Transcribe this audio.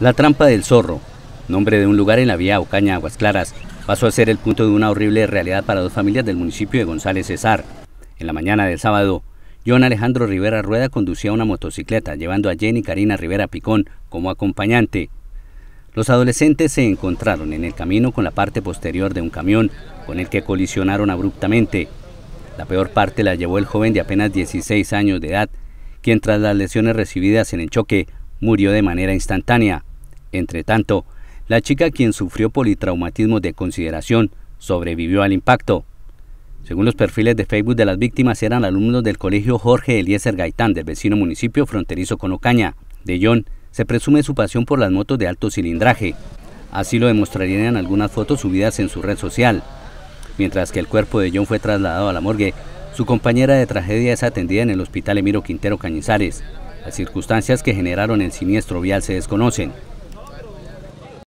La Trampa del Zorro, nombre de un lugar en la vía Ocaña, Aguas Claras, pasó a ser el punto de una horrible realidad para dos familias del municipio de González Cesar. En la mañana del sábado, John Alejandro Rivera Rueda conducía una motocicleta llevando a Jenny Karina Rivera Picón como acompañante. Los adolescentes se encontraron en el camino con la parte posterior de un camión con el que colisionaron abruptamente. La peor parte la llevó el joven de apenas 16 años de edad, quien tras las lesiones recibidas en el choque murió de manera instantánea. Entre tanto, la chica quien sufrió politraumatismo de consideración sobrevivió al impacto. Según los perfiles de Facebook de las víctimas eran alumnos del colegio Jorge Eliezer Gaitán del vecino municipio fronterizo con Ocaña. De John se presume su pasión por las motos de alto cilindraje. Así lo demostrarían algunas fotos subidas en su red social. Mientras que el cuerpo de John fue trasladado a la morgue, su compañera de tragedia es atendida en el hospital Emiro Quintero Cañizares. Las circunstancias que generaron el siniestro vial se desconocen.